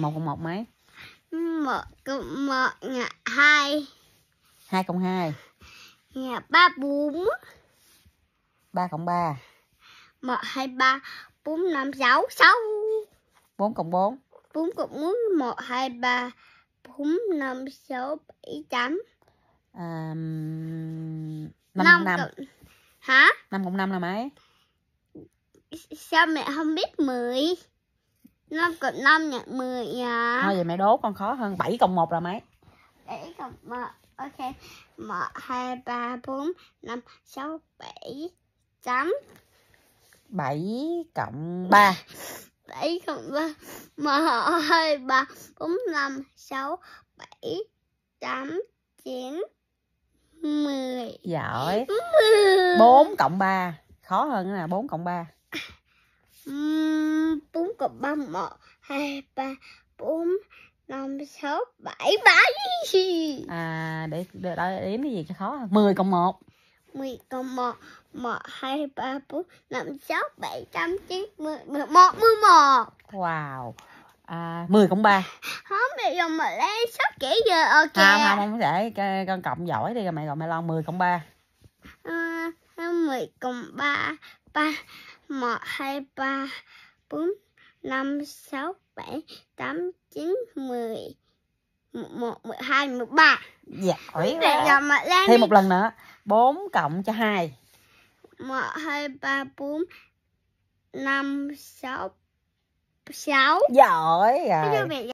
một cộng một mấy một cộng một nhà hai hai cộng hai nhà ba bốn ba cộng ba một hai ba bốn năm sáu sáu bốn cộng bốn bốn cộng bốn một hai ba bốn năm sáu bảy tám năm cộng năm hả năm cộng năm là mấy sao mẹ không biết mười 5 cộng 5 nhận 10 à. Thôi vậy mẹ đố con khó hơn. 7 cộng 1 là mấy? 7 cộng 1. Ok. 1, 2, 3, 4, 5, 6, 7, 8. 7 cộng 3. 7 cộng 3. 1, 2, 3, 4, 5, 6, 7, 8, 9, 10. Giỏi. 10. 4 cộng 3. Khó hơn nè. 4 cộng 3. 10 năm bốn cộng ba một hai ba bốn năm sáu bảy bảy à để để đợi đếm cái gì cho khó mười cộng một mười cộng một một hai ba bốn năm sáu bảy tám chín mười mười một mười một wow à, 10 cộng 3 Không, bây giờ mà lấy sắp kỹ giờ ok Không, không, không để con cộng giỏi đi rồi mẹ gọi mẹ lon 10 cộng 3 à, 10 cộng 3 3 1, 2, 3 bốn năm sáu bảy tám chín mười một mười hai mười ba giỏi quá thêm một lần nữa bốn cộng cho hai một hai ba bốn năm sáu sáu giỏi rồi